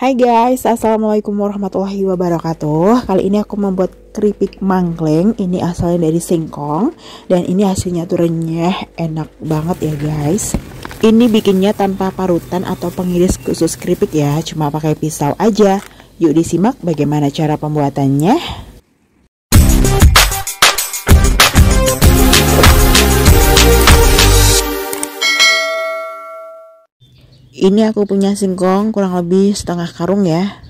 Hai guys, Assalamualaikum warahmatullahi wabarakatuh Kali ini aku membuat keripik mangkleng Ini asalnya dari singkong Dan ini hasilnya tuh renyah, enak banget ya guys Ini bikinnya tanpa parutan atau pengiris khusus keripik ya Cuma pakai pisau aja Yuk disimak bagaimana cara pembuatannya ini aku punya singkong kurang lebih setengah karung ya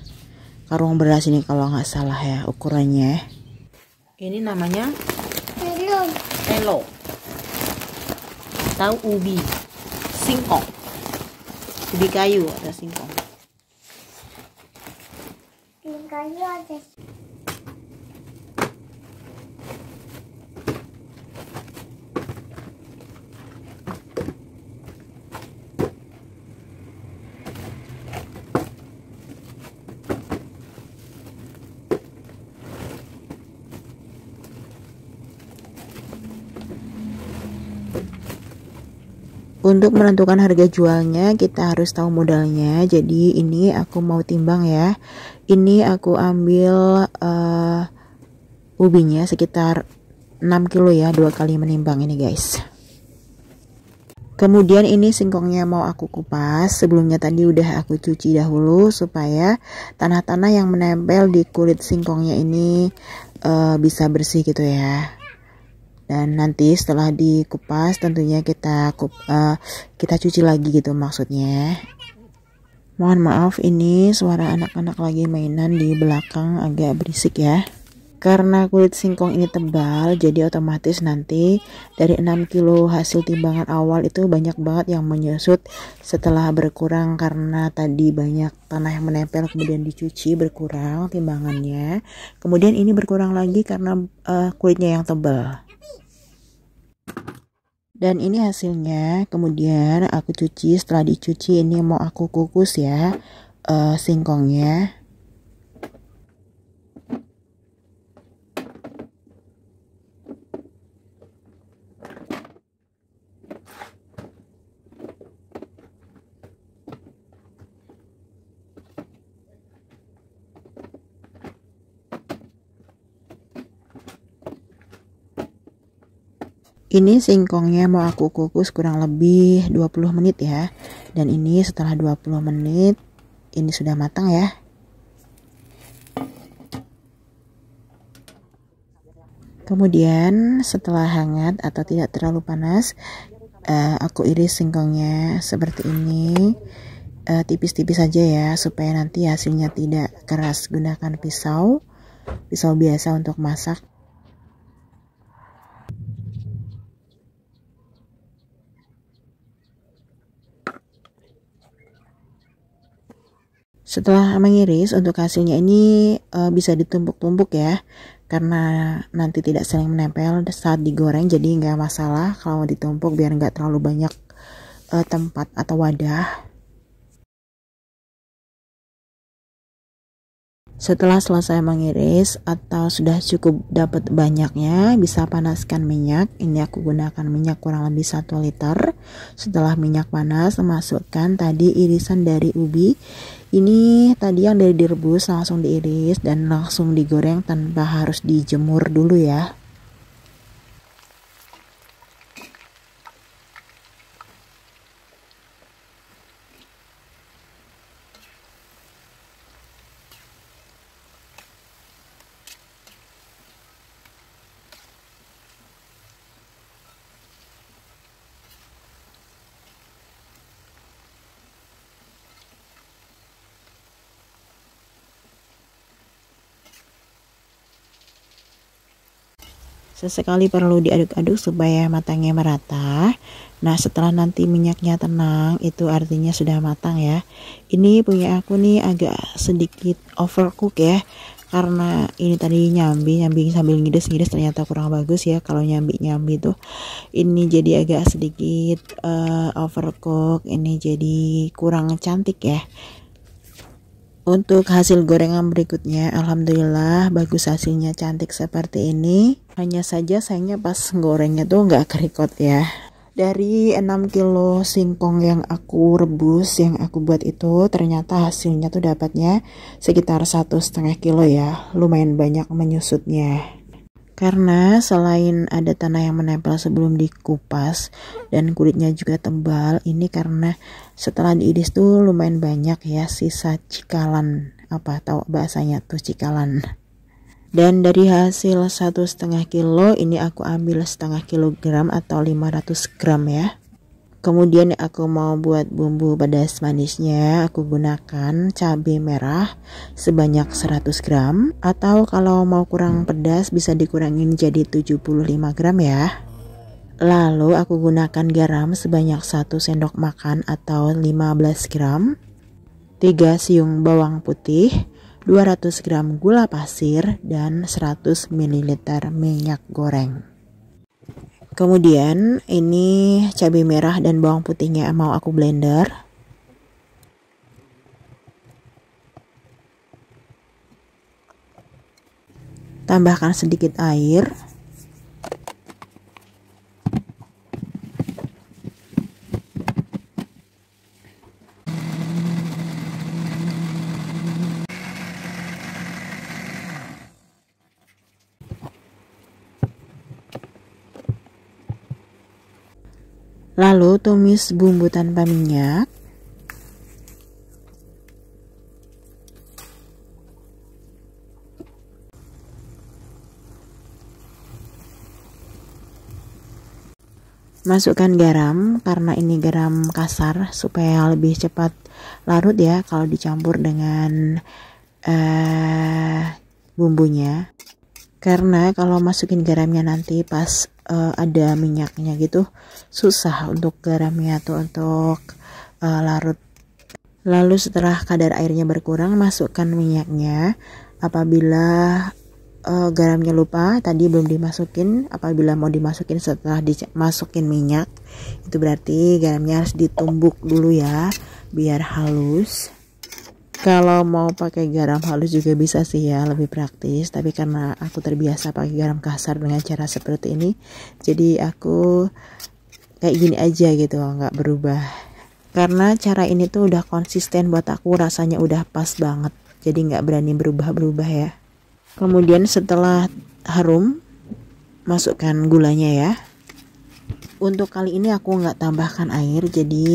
karung beras ini kalau nggak salah ya ukurannya ini namanya hello tahu ubi singkong ubi kayu ada singkong ubi kayu ada Untuk menentukan harga jualnya, kita harus tahu modalnya. Jadi ini aku mau timbang ya. Ini aku ambil uh, ubinya sekitar 6 kilo ya, dua kali menimbang ini guys. Kemudian ini singkongnya mau aku kupas. Sebelumnya tadi udah aku cuci dahulu supaya tanah-tanah yang menempel di kulit singkongnya ini uh, bisa bersih gitu ya dan nanti setelah dikupas tentunya kita kup, uh, kita cuci lagi gitu maksudnya mohon maaf ini suara anak-anak lagi mainan di belakang agak berisik ya karena kulit singkong ini tebal jadi otomatis nanti dari 6 kilo hasil timbangan awal itu banyak banget yang menyusut setelah berkurang karena tadi banyak tanah yang menempel kemudian dicuci berkurang timbangannya kemudian ini berkurang lagi karena uh, kulitnya yang tebal dan ini hasilnya. Kemudian aku cuci. Setelah dicuci ini mau aku kukus ya uh, singkongnya. Ini singkongnya mau aku kukus kurang lebih 20 menit ya. Dan ini setelah 20 menit ini sudah matang ya. Kemudian setelah hangat atau tidak terlalu panas, eh, aku iris singkongnya seperti ini eh, tipis-tipis saja ya supaya nanti hasilnya tidak keras. Gunakan pisau, pisau biasa untuk masak. Setelah mengiris, untuk hasilnya ini e, bisa ditumpuk-tumpuk ya, karena nanti tidak sering menempel saat digoreng, jadi nggak masalah kalau ditumpuk biar nggak terlalu banyak e, tempat atau wadah. Setelah selesai mengiris atau sudah cukup dapat banyaknya, bisa panaskan minyak. Ini aku gunakan minyak kurang lebih 1 liter. Setelah minyak panas, masukkan tadi irisan dari ubi. Ini tadi yang dari direbus langsung diiris dan langsung digoreng tanpa harus dijemur dulu ya. Sesekali perlu diaduk-aduk supaya matangnya merata. Nah, setelah nanti minyaknya tenang, itu artinya sudah matang ya. Ini punya aku nih agak sedikit overcook ya. Karena ini tadi nyambi, nyambi sambil ngides-ngides ternyata kurang bagus ya kalau nyambi-nyambi tuh. Ini jadi agak sedikit uh, overcook, ini jadi kurang cantik ya. Untuk hasil gorengan berikutnya, alhamdulillah bagus hasilnya cantik seperti ini. Hanya saja sayangnya pas gorengnya tuh nggak kerikot ya. Dari 6 kilo singkong yang aku rebus, yang aku buat itu ternyata hasilnya tuh dapatnya sekitar satu setengah kilo ya. Lumayan banyak menyusutnya. Karena selain ada tanah yang menempel sebelum dikupas dan kulitnya juga tebal, ini karena setelah diiris tuh lumayan banyak ya sisa cikalan apa tahu bahasanya tuh cikalan. Dan dari hasil satu setengah kilo ini aku ambil setengah kilogram atau 500 gram ya. Kemudian aku mau buat bumbu pedas manisnya, aku gunakan cabai merah sebanyak 100 gram atau kalau mau kurang pedas bisa dikurangin jadi 75 gram ya. Lalu aku gunakan garam sebanyak 1 sendok makan atau 15 gram, 3 siung bawang putih, 200 gram gula pasir dan 100 ml minyak goreng. Kemudian ini cabai merah dan bawang putihnya mau aku blender. Tambahkan sedikit air. Lalu tumis bumbu tanpa minyak. Masukkan garam karena ini garam kasar supaya lebih cepat larut ya kalau dicampur dengan eh, bumbunya karena kalau masukin garamnya nanti pas uh, ada minyaknya gitu susah untuk garamnya tuh untuk uh, larut lalu setelah kadar airnya berkurang masukkan minyaknya apabila uh, garamnya lupa tadi belum dimasukin apabila mau dimasukin setelah dimasukin minyak itu berarti garamnya harus ditumbuk dulu ya biar halus kalau mau pakai garam halus juga bisa sih ya lebih praktis tapi karena aku terbiasa pakai garam kasar dengan cara seperti ini jadi aku kayak gini aja gitu nggak berubah karena cara ini tuh udah konsisten buat aku rasanya udah pas banget jadi nggak berani berubah-berubah ya kemudian setelah harum masukkan gulanya ya untuk kali ini aku nggak tambahkan air jadi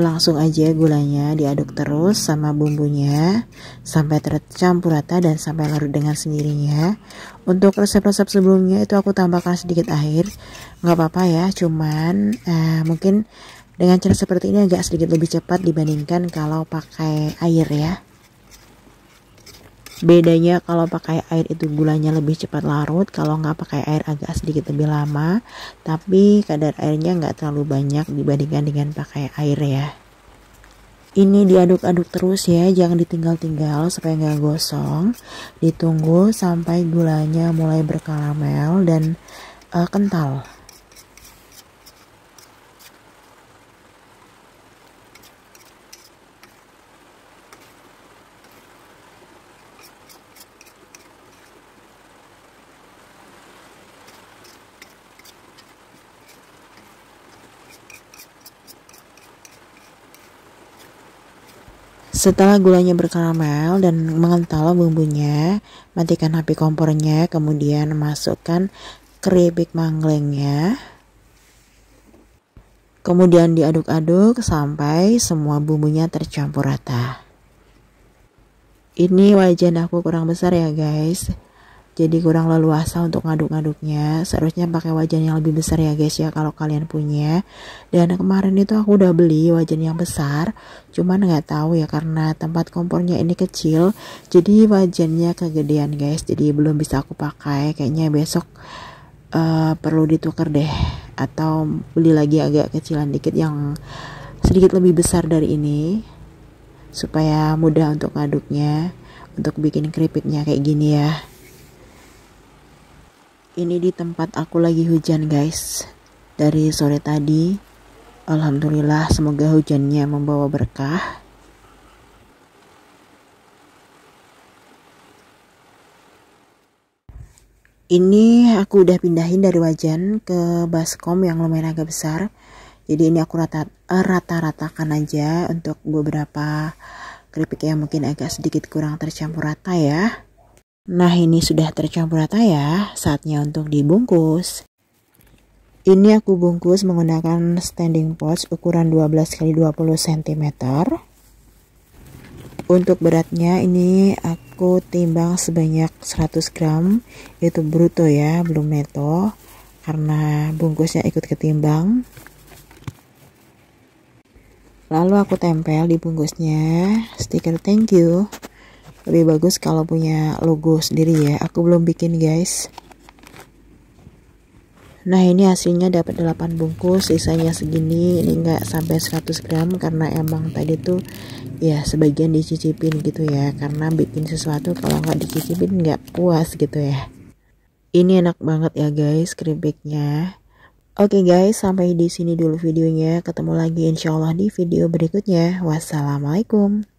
langsung aja gulanya diaduk terus sama bumbunya sampai tercampur rata dan sampai larut dengan sendirinya untuk resep-resep sebelumnya itu aku tambahkan sedikit air nggak apa-apa ya cuman eh, mungkin dengan cara seperti ini agak sedikit lebih cepat dibandingkan kalau pakai air ya bedanya kalau pakai air itu gulanya lebih cepat larut kalau nggak pakai air agak sedikit lebih lama tapi kadar airnya nggak terlalu banyak dibandingkan dengan pakai air ya ini diaduk-aduk terus ya jangan ditinggal-tinggal supaya nggak gosong ditunggu sampai gulanya mulai berkaramel dan uh, kental Setelah gulanya berkaramel dan mengental bumbunya, matikan api kompornya, kemudian masukkan keripik manglengnya. Kemudian diaduk-aduk sampai semua bumbunya tercampur rata. Ini wajan aku kurang besar ya guys jadi kurang leluasa untuk ngaduk-ngaduknya seharusnya pakai wajan yang lebih besar ya guys ya kalau kalian punya dan kemarin itu aku udah beli wajan yang besar cuman nggak tahu ya karena tempat kompornya ini kecil jadi wajannya kegedean guys jadi belum bisa aku pakai kayaknya besok uh, perlu ditukar deh atau beli lagi agak kecilan dikit yang sedikit lebih besar dari ini supaya mudah untuk ngaduknya untuk bikin keripiknya kayak gini ya ini di tempat aku lagi hujan guys dari sore tadi Alhamdulillah semoga hujannya membawa berkah ini aku udah pindahin dari wajan ke baskom yang lumayan agak besar jadi ini aku rata rata-ratakan aja untuk beberapa keripik yang mungkin agak sedikit kurang tercampur rata ya Nah ini sudah tercampur rata ya, saatnya untuk dibungkus. Ini aku bungkus menggunakan standing pouch ukuran 12x20 cm. Untuk beratnya ini aku timbang sebanyak 100 gram, itu bruto ya, belum neto, karena bungkusnya ikut ketimbang. Lalu aku tempel di bungkusnya stiker thank you lebih bagus kalau punya logo sendiri ya aku belum bikin guys nah ini hasilnya dapat 8 bungkus sisanya segini ini enggak sampai 100 gram karena emang tadi tuh ya sebagian dicicipin gitu ya karena bikin sesuatu kalau nggak dicicipin nggak puas gitu ya ini enak banget ya guys keripiknya Oke guys, sampai di sini dulu videonya. Ketemu lagi insya Allah di video berikutnya. Wassalamualaikum.